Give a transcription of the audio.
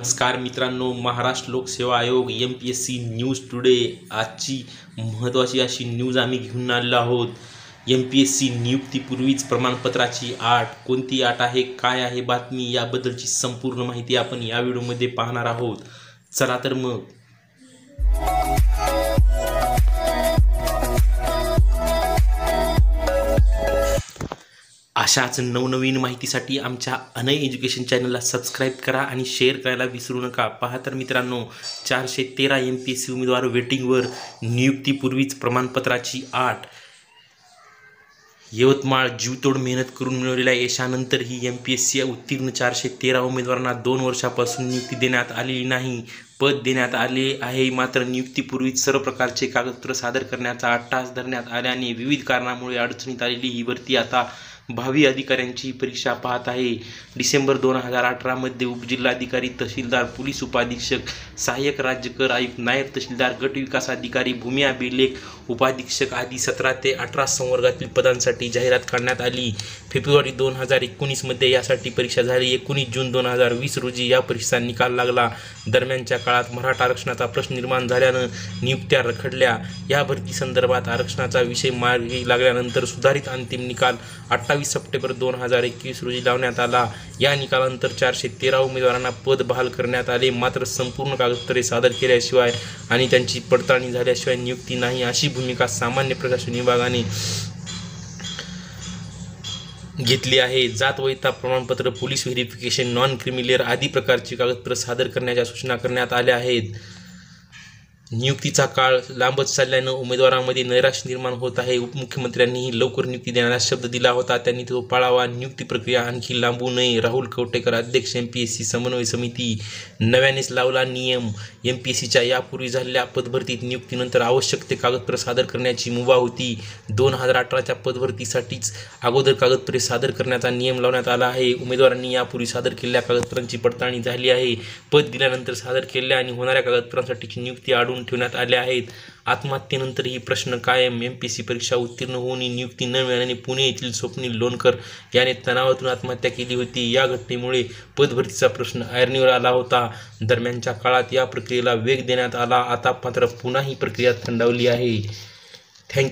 नमस्कार मित्रांनो महाराष्ट्र लोकसेवा आयोग M P S C news today आजची महत्त्वाची अशी न्यूज आम्ही घेऊन आणलो आहोत एम पी एस सी नियुक्तीपूर्वीच प्रमाणपत्राची आट कोणती आट आहे काय आहे बातमी याबद्दलची संपूर्ण माहिती आपण या व्हिडिओमध्ये पाहणार आहोत चला तर मग अशाच नवनवीन माहितीसाठी आमच्या अनय एज्युकेशन चॅनलला सबस्क्राईब करा आणि शेअर करायला विसरू नका पहा तर मित्रांनो चारशे तेरा एम पी एस सी उमेदवार वेटिंगवर नियुक्तीपूर्वीच प्रमाणपत्राची आठ यवतमाळ जीवतोड मेहनत करून मिळवलेल्या यशानंतरही एम पी एस सी उत्तीर्ण चारशे तेरा उमेदवारांना दोन वर्षापासून नियुक्ती देण्यात आलेली नाही पद देण्यात आले आहे मात्र नियुक्तीपूर्वीच सर्व प्रकारचे कागदपत्र सादर करण्याचा आठ धरण्यात आल्याने विविध कारणामुळे अडचणीत आलेली ही भरती आता भावी अधिकाऱ्यांची परीक्षा पाहत आहे डिसेंबर दोन हजार अठरामध्ये उपजिल्हाधिकारी तहसीलदार पोलीस उपाधीक्षक सहाय्यक राज्य कर आयुक्त नायब तहसीलदार गट विकास अधिकारी भूमी अभिलेख उपाधीक्षक आदी सतरा ते अठरा संवर्गातील पदांसाठी जाहिरात करण्यात आली फेब्रुवारी दोन हजार एकोणीसमध्ये यासाठी परीक्षा झाली एकोणीस जून दोन हजार वीस रोजी या परीक्षेचा निकाल लागला दरम्यानच्या काळात मराठा आरक्षणाचा प्रश्न निर्माण झाल्यानं नियुक्त्या रखडल्या या भरती संदर्भात आरक्षणाचा विषय मार्गी लागल्यानंतर सुधारित अंतिम निकाल अठरा अठ्ठावीस सप्टेंबर दोन हजार एकवीस रोजी लावण्यात आला या निकालानंतर चारशे तेरा उमेदवारांना पद बहाल करण्यात आले मात्र संपूर्ण कागदपत्रे सादर केल्याशिवाय आणि त्यांची पडताळणी झाल्याशिवाय नियुक्ती नाही अशी भूमिका सामान्य प्रशासन विभागाने घेतली आहे जात वैता प्रमाणपत्र पोलीस व्हेरिफिकेशन नॉन क्रिमिलेअर आदी प्रकारची कागदपत्र सादर करण्याच्या सूचना करण्यात आल्या आहेत नियुक्तीचा काळ लांबच चालल्यानं उमेदवारांमध्ये नैराश्य निर्माण होत आहे उपमुख्यमंत्र्यांनीही लवकर नियुक्ती देण्याचा शब्द दिला होता त्यांनी तो पाळावा नियुक्ती प्रक्रिया आणखी लांबू नये राहुल कवटेकर अध्यक्ष एम पी एस सी समन्वय समिती नव्यानेच लावला नियम एम पी एस सीच्या यापूर्वी झालेल्या पदभरतीत नियुक्तीनंतर आवश्यक ते कागदपत्र सादर करण्याची मुभा होती दोन हजार अठराच्या पदभरतीसाठीच अगोदर कागदपत्रे सादर करण्याचा नियम लावण्यात आला आहे उमेदवारांनी यापूर्वी सादर केलेल्या कागदपत्रांची पडताळणी झाली आहे पद दिल्यानंतर सादर केलेल्या आणि होणाऱ्या कागदपत्रांसाठीची नियुक्ती आढळून ठेवण्यात आले आहेत ही प्रश्न कायम एम पी सी परीक्षा उत्तीर्ण होऊन नियुक्ती न मिळाल्याने पुणे येथील स्वप्नील लोणकर याने तणावातून आत्महत्या केली होती या घटनेमुळे पदभरतीचा प्रश्न ऐरणीवर आला होता दरम्यानच्या काळात या प्रक्रियेला वेग देण्यात आला आता मात्र पुन्हा ही प्रक्रिया थंडावली आहे थँक्यू